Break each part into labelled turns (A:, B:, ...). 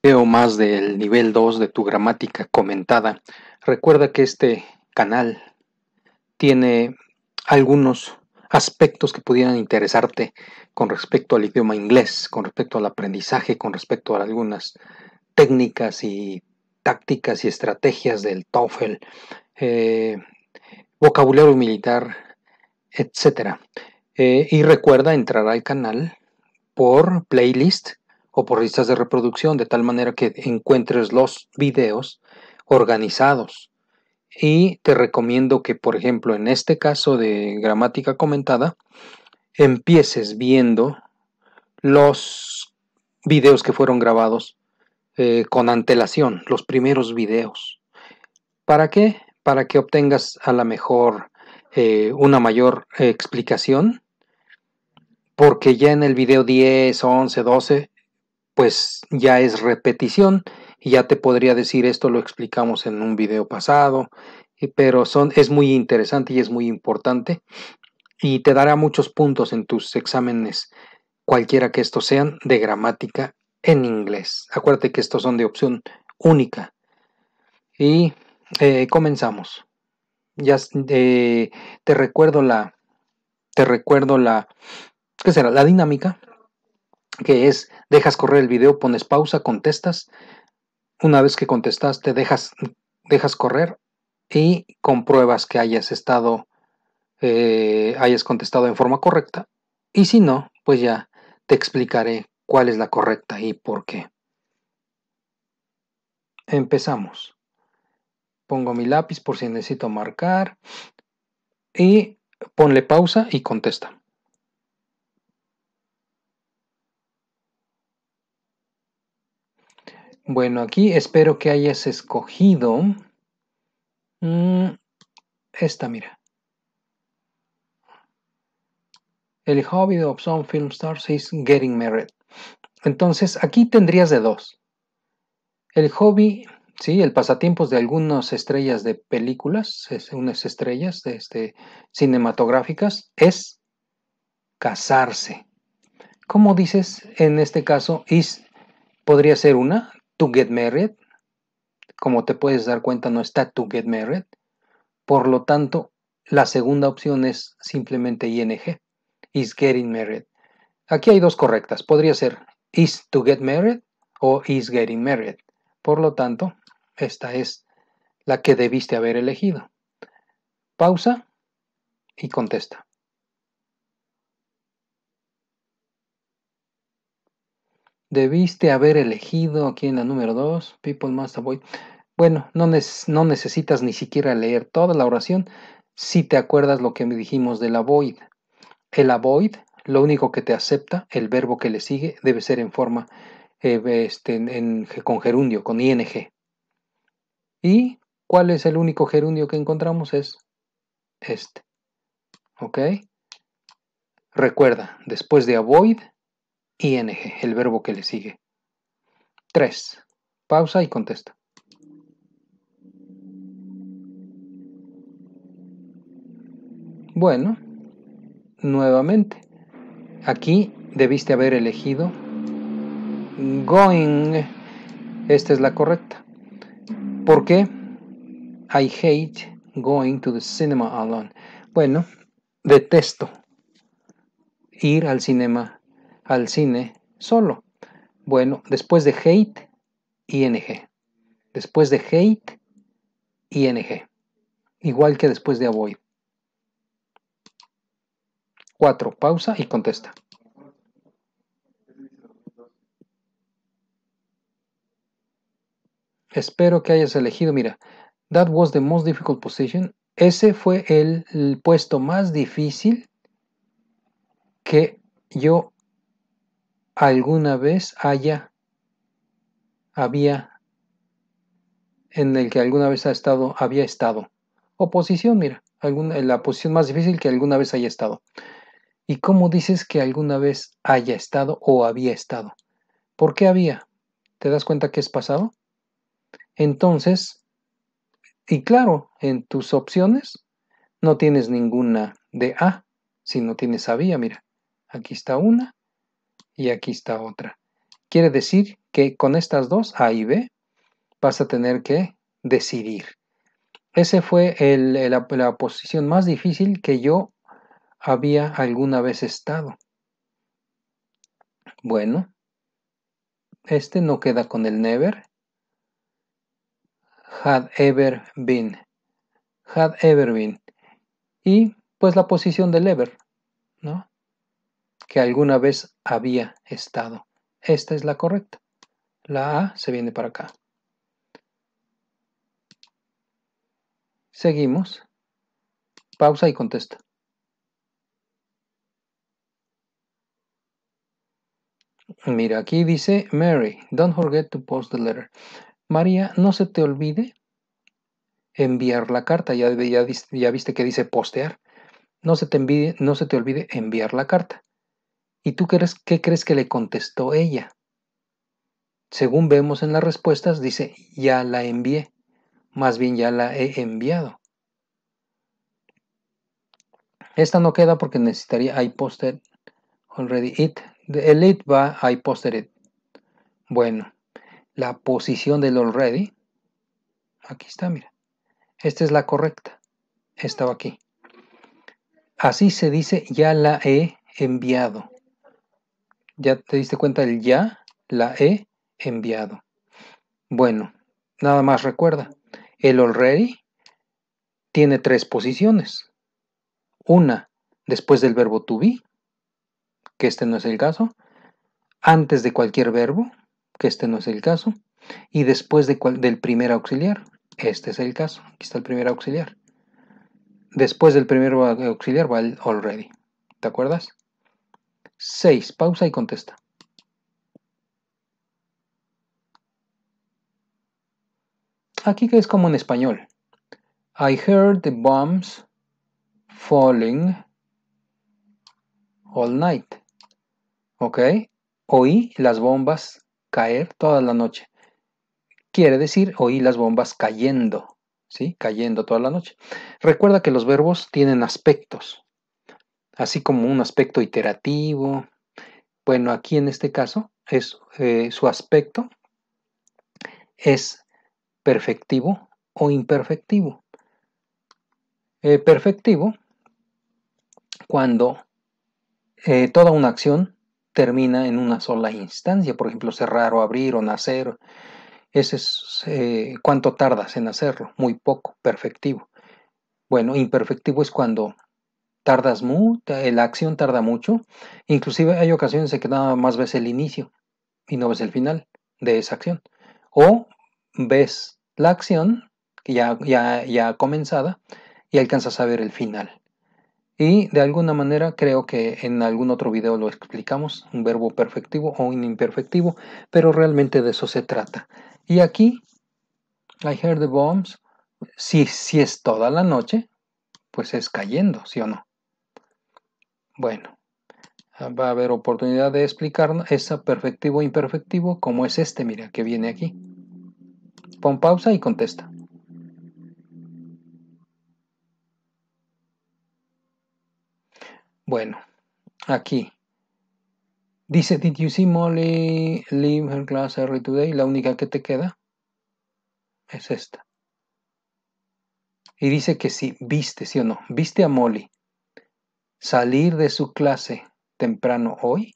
A: Veo más del nivel 2 de tu gramática comentada. Recuerda que este canal tiene algunos aspectos que pudieran interesarte con respecto al idioma inglés, con respecto al aprendizaje, con respecto a algunas técnicas y tácticas y estrategias del TOEFL, eh, vocabulario militar, etc. Eh, y recuerda entrar al canal por playlist o por listas de reproducción, de tal manera que encuentres los videos organizados. Y te recomiendo que, por ejemplo, en este caso de gramática comentada, empieces viendo los videos que fueron grabados eh, con antelación, los primeros videos. ¿Para qué? Para que obtengas a la mejor eh, una mayor explicación, porque ya en el video 10, 11, 12 pues ya es repetición y ya te podría decir esto lo explicamos en un video pasado, pero son, es muy interesante y es muy importante y te dará muchos puntos en tus exámenes, cualquiera que estos sean, de gramática en inglés. Acuérdate que estos son de opción única. Y eh, comenzamos. Ya eh, te recuerdo la, te recuerdo la, ¿qué será? La dinámica que es dejas correr el video, pones pausa, contestas. Una vez que contestaste, dejas, dejas correr y compruebas que hayas estado, eh, hayas contestado en forma correcta. Y si no, pues ya te explicaré cuál es la correcta y por qué. Empezamos. Pongo mi lápiz por si necesito marcar. Y ponle pausa y contesta. Bueno, aquí espero que hayas escogido mm, esta, mira. El hobby of some film stars is getting married. Entonces, aquí tendrías de dos. El hobby, sí, el pasatiempos de algunas estrellas de películas, unas estrellas este, cinematográficas, es casarse. ¿Cómo dices en este caso, is podría ser una, to get married. Como te puedes dar cuenta, no está to get married. Por lo tanto, la segunda opción es simplemente ing, is getting married. Aquí hay dos correctas. Podría ser is to get married o is getting married. Por lo tanto, esta es la que debiste haber elegido. Pausa y contesta. Debiste haber elegido aquí en la número 2, People Must Avoid. Bueno, no, necesitas ni siquiera leer toda la oración si te acuerdas lo que me dijimos del avoid. El avoid, lo único que te acepta, el verbo que le sigue, debe ser en forma eh, este, con gerundio, con ing. ¿Y cuál es el único gerundio que encontramos? Es este. ¿Ok? Recuerda, después de avoid ing, el verbo que le sigue. 3. Pausa y contesta. Bueno, nuevamente, aquí debiste haber elegido going. Esta es la correcta. ¿Por qué? I hate going to the cinema alone. Bueno, detesto ir al cinema al cine solo. Bueno, después de Hate, ING. Después de Hate, ING. Igual que después de Avoid. 4. Pausa y contesta. Espero que hayas elegido. Mira, that was the most difficult position. Ese fue el, el puesto más difícil que yo alguna vez haya, había, en el que alguna vez ha estado, había estado. Oposición, mira, alguna, la posición más difícil que alguna vez haya estado. ¿Y cómo dices que alguna vez haya estado o había estado? ¿Por qué había? ¿Te das cuenta que es pasado? Entonces, y claro, en tus opciones no tienes ninguna de A, sino tienes había, mira. Aquí está una, y aquí está otra. Quiere decir que con estas dos, A y B, vas a tener que decidir. Ese fue la posición más difícil que yo había alguna vez estado. Bueno, este no queda con el never. Had ever been. Had ever been. Y pues la posición del ever, ¿no? que alguna vez había estado. Esta es la correcta. La A se viene para acá. Seguimos. Pausa y contesta. Mira, aquí dice Mary, don't forget to post the letter. María, no se te olvide enviar la carta. Ya, viste que dice postear. No se, te no se te olvide enviar la carta. ¿Y tú crees, qué crees que le contestó ella? Según vemos en las respuestas, dice, ya la envié, más bien ya la he enviado. Esta no queda porque necesitaría I posted already it. El it va I posted it. Bueno, la posición del already, aquí está, mira. Esta es la correcta. Estaba aquí. Así se dice, ya la he enviado. ¿Ya te diste cuenta El ya? La he enviado. Bueno, nada más recuerda, el already tiene tres posiciones. Una, después del verbo to be, que este no es el caso. Antes de cualquier verbo, que este no es el caso. Y después del primer auxiliar, este es el caso. Aquí está el primer auxiliar. Después del primer auxiliar va el already. ¿Te acuerdas? seis Pausa y contesta. Aquí que es como en español. I heard the bombs falling all night. ¿Ok? Oí las bombas caer toda la noche. Quiere decir oí las bombas cayendo. ¿Sí? Cayendo toda la noche. Recuerda que los verbos tienen aspectos así como un aspecto iterativo. Bueno, aquí en este caso es eh, su aspecto es perfectivo o imperfectivo. Eh, perfectivo cuando eh, toda una acción termina en una sola instancia, por ejemplo, cerrar o abrir o nacer. Ese es cuánto tardas en hacerlo, muy poco, perfectivo. Bueno, imperfectivo es cuando tardas mucho, eh, la acción tarda mucho. Inclusive hay ocasiones en que nada más ves el inicio y no ves el final de esa acción. O ves la acción ya, ya, ya comenzada y alcanzas a ver el final. Y de alguna manera creo que en algún otro video lo explicamos, un verbo perfectivo o un imperfectivo, pero realmente de eso se trata. Y aquí, I heard the bombs, si, si es toda la noche, pues es cayendo, ¿sí o no? Bueno, va a haber oportunidad de explicar esa perfectivo e imperfectivo como es este, mira, que viene aquí. Pon pausa y contesta. Bueno, aquí. Dice, did you see Molly leave her class early today? La única que te queda es esta. Y dice que sí, viste, sí o no. Viste a Molly salir de su clase temprano hoy?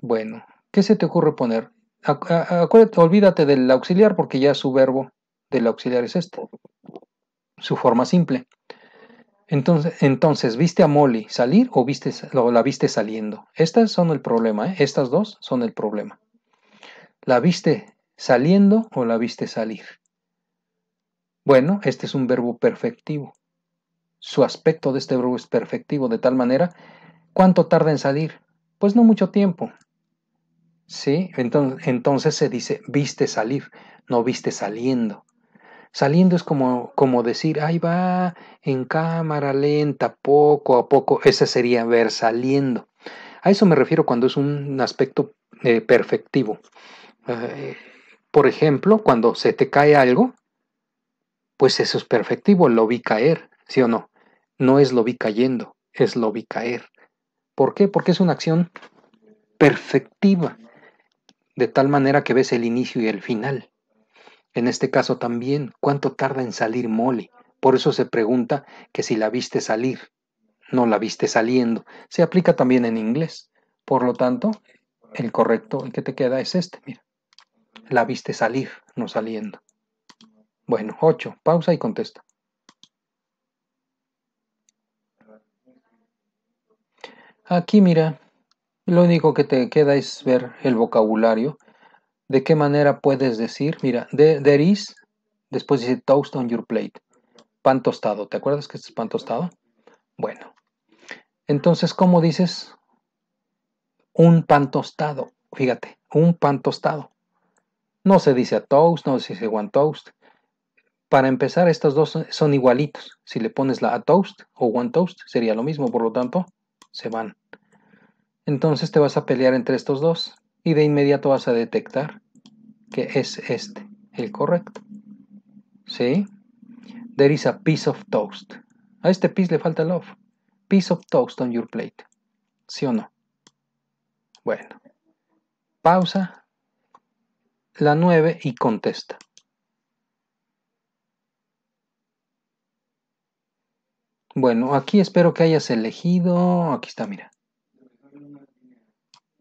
A: Bueno, ¿qué se te ocurre poner? olvídate del auxiliar porque ya su verbo del auxiliar es este, su forma simple. Entonces, entonces ¿viste a Molly salir o, viste, la viste saliendo? Estas son el problema, ¿eh? estas dos son el problema. ¿La viste saliendo o la viste salir? Bueno, este es un verbo perfectivo su aspecto de este verbo es perfectivo de tal manera, ¿cuánto tarda en salir? Pues no mucho tiempo. ¿Sí? Entonces, entonces se dice, viste salir, no viste saliendo. Saliendo es como, como decir, ahí va, en cámara lenta, poco a poco, ese sería ver saliendo. A eso me refiero cuando es un aspecto eh, perfectivo. Eh, por ejemplo, cuando se te cae algo, pues eso es perfectivo, lo vi caer, ¿sí o no? No es lo vi cayendo, es lo vi caer. ¿Por qué? Porque es una acción perfectiva, de tal manera que ves el inicio y el final. En este caso también, ¿cuánto tarda en salir Molly? Por eso se pregunta que si la viste salir, no la viste saliendo. Se aplica también en inglés. Por lo tanto, el correcto el que te queda es este, mira. La viste salir, no saliendo. Bueno, 8. Pausa y contesta. Aquí mira, lo único que te queda es ver el vocabulario. ¿De qué manera puedes decir? Mira, there is, después dice toast on your plate. Pan tostado. ¿Te acuerdas que es pan tostado? Bueno. Entonces, ¿cómo dices un pan tostado? Fíjate, un pan tostado. No se dice a toast, no se dice one toast. Para empezar, estos dos son igualitos. Si le pones la a toast o one toast, sería lo mismo. Por lo tanto, se van. Entonces te vas a pelear entre estos dos y de inmediato vas a detectar que es este el correcto. ¿Sí? There is a piece of toast. A este piece le falta love. Piece of toast on your plate. ¿Sí o no? Bueno. Pausa. La 9 y contesta. Bueno, aquí espero que hayas elegido. Aquí está, mira.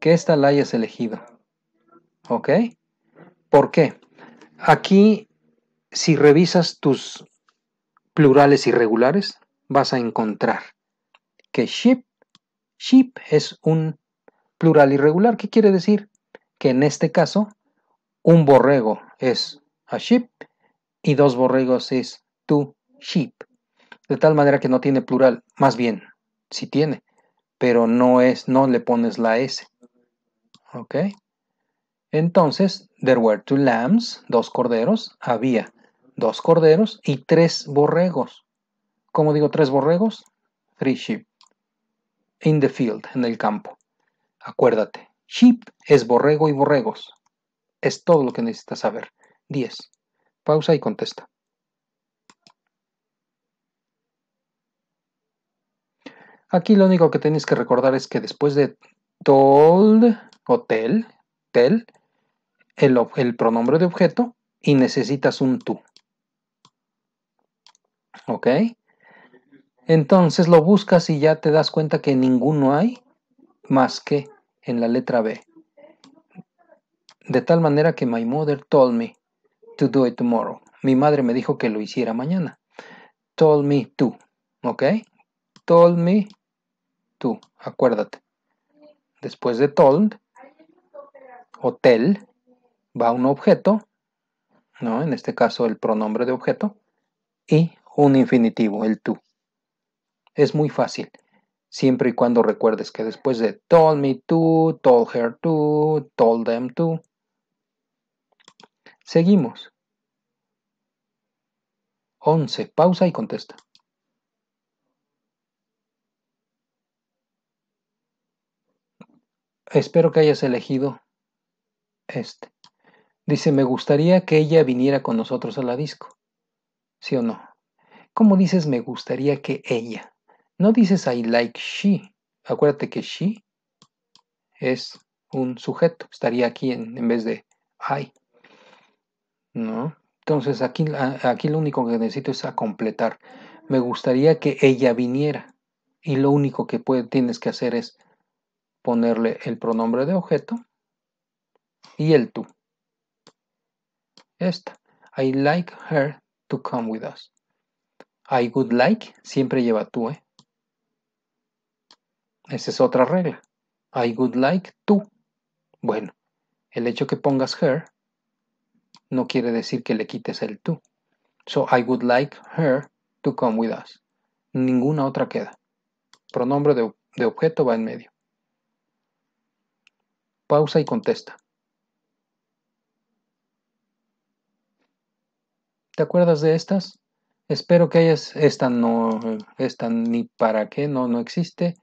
A: Que esta la hayas elegido. ¿Ok? ¿Por qué? Aquí, si revisas tus plurales irregulares, vas a encontrar que ship, es un plural irregular. ¿Qué quiere decir? Que en este caso, un borrego es a sheep y dos borregos es tu sheep de tal manera que no tiene plural, más bien, sí tiene, pero no es, no le pones la S. ¿Ok? Entonces, there were two lambs, dos corderos, había dos corderos y tres borregos. ¿Cómo digo tres borregos? Three sheep. In the field, en el campo. Acuérdate, sheep es borrego y borregos. Es todo lo que necesitas saber. 10. Pausa y contesta. Aquí lo único que tienes que recordar es que después de told o tel, el, pronombre de objeto y necesitas un tú. ¿Ok? Entonces lo buscas y ya te das cuenta que ninguno hay más que en la letra B. De tal manera que my mother told me to do it tomorrow. Mi madre me dijo que lo hiciera mañana. Told me to. ¿Ok? Told me tú, acuérdate. Después de told, hotel, va un objeto, ¿no? En este caso el pronombre de objeto, y un infinitivo, el tú. Es muy fácil, siempre y cuando recuerdes que después de told me to, told her to, told them to. Seguimos. 11. Pausa y contesta. Espero que hayas elegido este. Dice, me gustaría que ella viniera con nosotros a la disco. ¿Sí o no? ¿Cómo dices me gustaría que ella? No dices I like she. Acuérdate que she es un sujeto. Estaría aquí en, vez de I. ¿No? Entonces aquí, aquí lo único que necesito es a completar. Me gustaría que ella viniera. Y lo único que tienes que hacer es ponerle el pronombre de objeto y el tú. Esta. I like her to come with us. I would like siempre lleva tú, ¿eh? Esa es otra regla. I would like to. Bueno, el hecho que pongas her no quiere decir que le quites el tú. So I would like her to come with us. Ninguna otra queda. Pronombre de, de objeto va en medio. Pausa y contesta. ¿Te acuerdas de estas? Espero que hayas. Esta no. Esta ni para qué, no, no existe.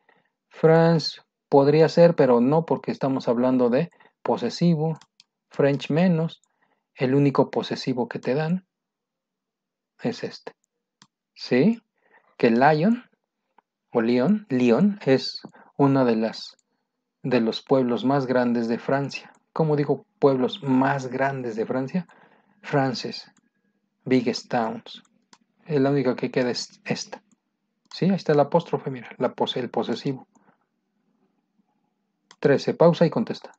A: France podría ser, pero no, porque estamos hablando de posesivo. French menos. El único posesivo que te dan es este. ¿Sí? Que Lion o Leon, Leon es una de las de los pueblos más grandes de Francia. ¿Cómo digo pueblos más grandes de Francia? Frances, biggest towns. la única que queda es esta. Sí, ahí está el apóstrofe, mira, el posesivo. 13. Pausa y contesta.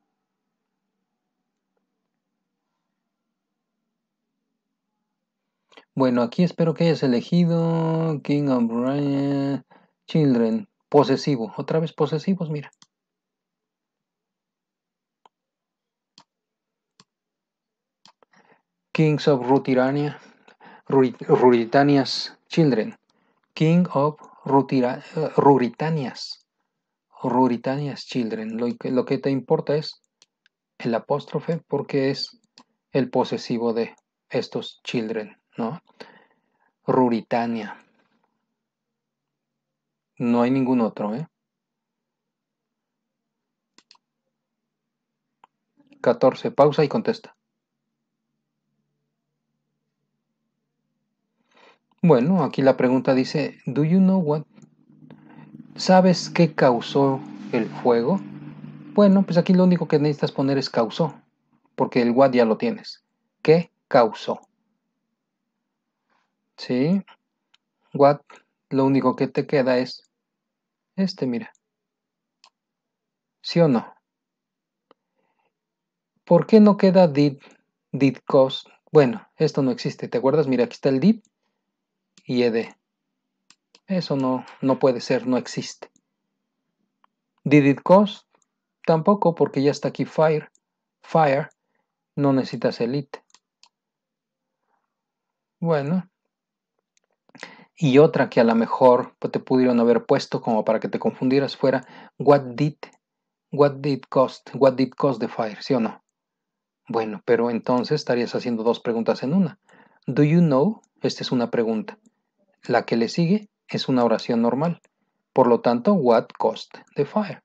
A: Bueno, aquí espero que hayas elegido King of Children. Posesivo. Otra vez posesivos, mira. Kings of Ruritania, Ruritania's Children, King of eh, Ruritania's, Ruritania's Children. Lo que, te importa es el apóstrofe porque es el posesivo de estos children, ¿no? Ruritania. No hay ningún otro, ¿eh? 14. Pausa y contesta. Bueno, aquí la pregunta dice, ¿Do you know what? ¿Sabes qué causó el fuego? Bueno, pues aquí lo único que necesitas poner es causó, porque el what ya lo tienes. ¿Qué causó? ¿Sí? What, lo único que te queda es este, mira. ¿Sí o no? ¿Por qué no queda did, did cause? Bueno, esto no existe, ¿te acuerdas? Mira, aquí está el did y ED. Eso no, no puede ser, no existe. Did it cost? Tampoco, porque ya está aquí fire. Fire, no necesitas el Bueno. Y otra que a lo mejor te pudieron haber puesto como para que te confundieras fuera what did, what did cost, what did cost the fire, ¿sí o no? Bueno, pero entonces estarías haciendo dos preguntas en una. Do you know? Esta es una pregunta. La que le sigue es una oración normal. Por lo tanto, what cost the fire?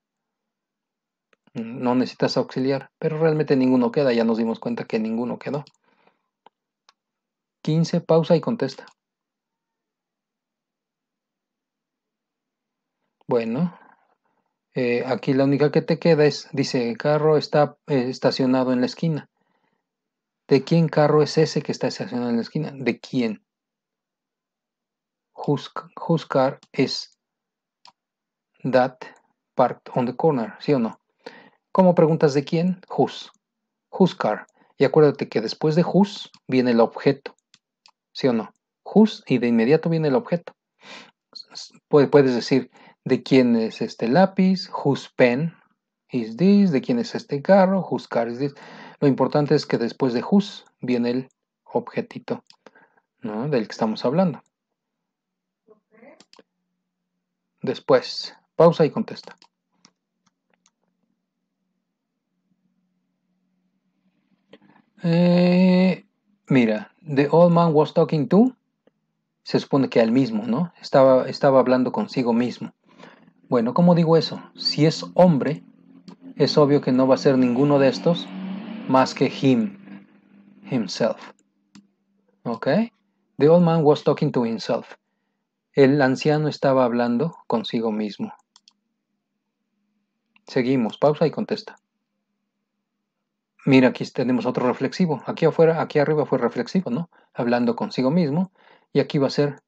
A: No necesitas auxiliar, pero realmente ninguno queda. Ya nos dimos cuenta que ninguno quedó. 15. Pausa y contesta. Bueno, eh, aquí la única que te queda es, dice, el carro está eh, estacionado en la esquina. ¿De quién carro es ese que está estacionado en la esquina? ¿De quién? Whose car is that parked on the corner, ¿sí o no? ¿Cómo preguntas de quién? Whose. Whose car. Y acuérdate que después de whose viene el objeto, ¿sí o no? Whose y de inmediato viene el objeto. Puedes decir de quién es este lápiz, whose pen is this, de quién es este carro, whose car is this. Lo importante es que después de whose viene el objetito del que estamos hablando. después. Pausa y contesta. Eh, mira, The Old Man Was Talking To. Se supone que al mismo, ¿no? Estaba, estaba hablando consigo mismo. Bueno, ¿cómo digo eso? Si es hombre, es obvio que no va a ser ninguno de estos más que him, himself. ¿Ok? The old man was talking to himself. El anciano estaba hablando consigo mismo. Seguimos, pausa y contesta. Mira, aquí tenemos otro reflexivo. Aquí afuera, aquí arriba fue reflexivo, ¿no? Hablando consigo mismo. Y aquí va a ser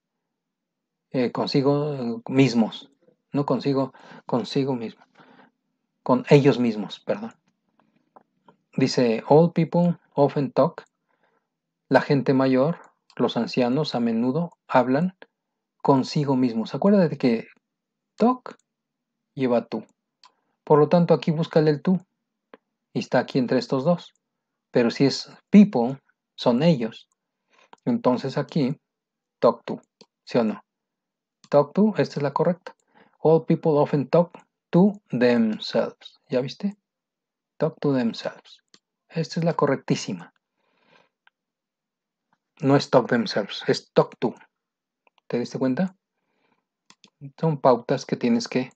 A: eh, consigo eh, mismos. No consigo, consigo mismo. Con ellos mismos, perdón. Dice, old people often talk. La gente mayor, los ancianos a menudo hablan consigo mismo. ¿Se acuerda de que Talk lleva tú. Por lo tanto, aquí búscale el tú. Y está aquí entre estos dos. Pero si es people, son ellos. Entonces aquí, talk to. ¿Sí o no? Talk to, esta es la correcta. All people often talk to themselves. ¿Ya viste? Talk to themselves. Esta es la correctísima. No es talk themselves, es talk to. ¿Te diste cuenta? Son pautas que tienes que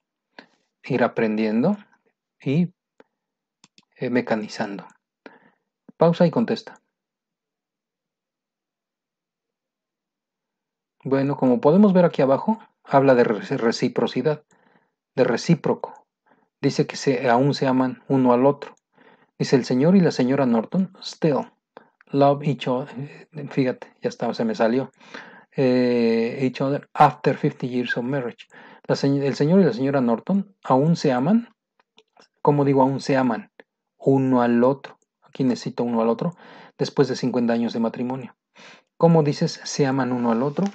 A: ir aprendiendo y eh, mecanizando. Pausa y contesta. Bueno, como podemos ver aquí abajo, habla de reciprocidad, de recíproco. Dice que se, aún se aman uno al otro. Dice el señor y la señora Norton, still love each other. Eh, fíjate, ya estaba, se me salió. Eh, each other after 50 years of marriage. el señor y la señora Norton aún se aman. ¿cómo digo, aún se aman uno al otro. Aquí necesito uno al otro después de 50 años de matrimonio. ¿Cómo dices se aman uno al otro?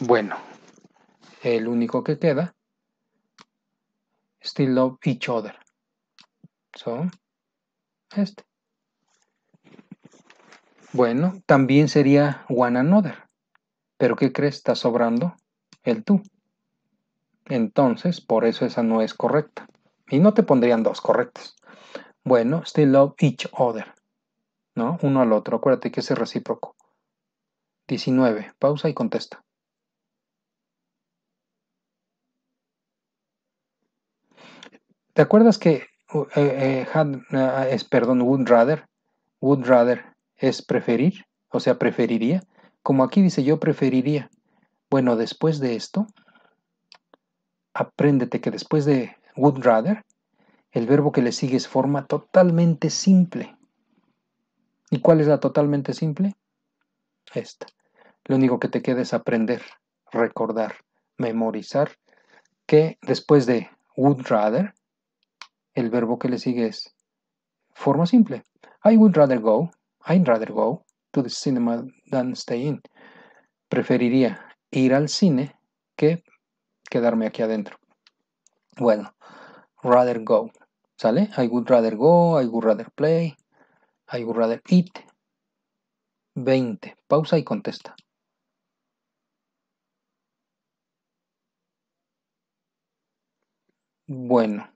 A: Bueno, el único que queda, still love each other. So, este. Bueno, también sería one another. Pero ¿qué crees? Está sobrando el tú. Entonces, por eso esa no es correcta. Y no te pondrían dos correctas. Bueno, still love each other. ¿No? Uno al otro. Acuérdate que es recíproco. 19. Pausa y contesta. ¿Te acuerdas que uh, eh, eh, had, eh, es, perdón, would rather? Would rather es preferir, o sea, preferiría. Como aquí dice, yo preferiría. Bueno, después de esto, apréndete que después de would rather, el verbo que le sigue es forma totalmente simple. ¿Y cuál es la totalmente simple? Esta. Lo único que te queda es aprender, recordar, memorizar que después de would rather, el verbo que le sigue es forma simple. I would rather go, I'd rather go, to the cinema than stay in. Preferiría ir al cine que quedarme aquí adentro. Bueno, rather go. ¿Sale? I would rather go, I would rather play, I would rather eat. 20. Pausa y contesta. Bueno,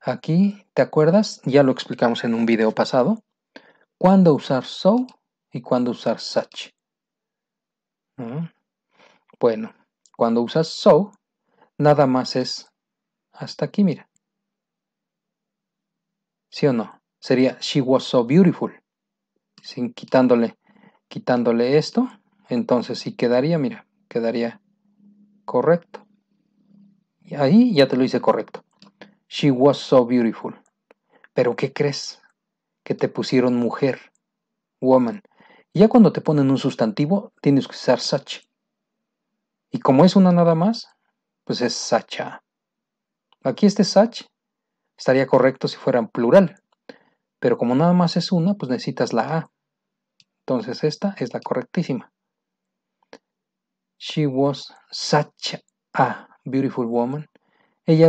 A: aquí, ¿te acuerdas? Ya lo explicamos en un video pasado. ¿Cuándo usar so? y cuándo usar such. Mm. Bueno, cuando usas so, nada más es hasta aquí, mira. ¿Sí o no? Sería she was so beautiful. Sin quitándole, quitándole esto, entonces sí quedaría, mira, quedaría correcto. Y ahí ya te lo hice correcto. She was so beautiful. Pero ¿qué crees? Que te pusieron mujer, woman. Y ya cuando te ponen un sustantivo, tienes que usar such. Y como es una nada más, pues es sacha. Aquí este such estaría correcto si fuera en plural. Pero como nada más es una, pues necesitas la A. Entonces esta es la correctísima. She was such a beautiful woman. Ella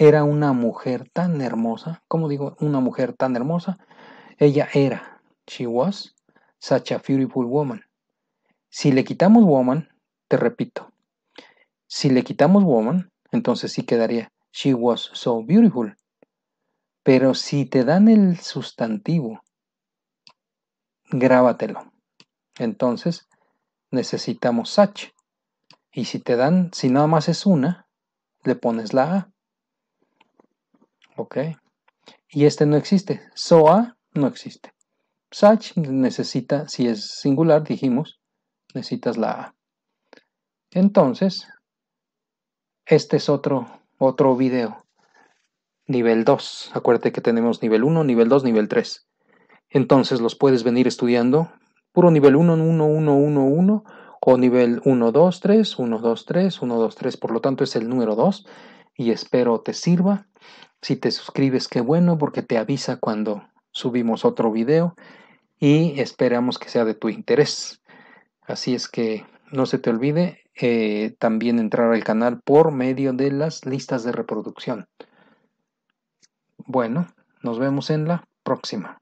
A: era una, mujer tan hermosa. ¿Cómo digo una mujer tan hermosa? Ella era. She was a Beautiful Woman. Si le quitamos Woman, te repito, si le quitamos Woman, entonces sí quedaría She was so beautiful. Pero si te dan el sustantivo, grábatelo. Entonces necesitamos such. Y si te dan, si nada más es una, le pones la A. Ok. Y este no existe. SOA no existe. Such necesita, si es singular, dijimos, necesitas la A. Entonces, este es otro, otro video. Nivel 2. Acuérdate que tenemos nivel 1, nivel 2, nivel 3. Entonces los puedes venir estudiando. Puro nivel 1, 1, 1, 1, 1. O nivel 1, 2, 3, 1, 2, 3, 1, 2, 3. Por lo tanto es el número 2. Y espero te sirva. Si te suscribes, qué bueno, porque te avisa cuando subimos otro video y esperamos que sea de tu interés. Así es que no se te olvide eh, también entrar al canal por medio de las listas de reproducción. Bueno, nos vemos en la próxima.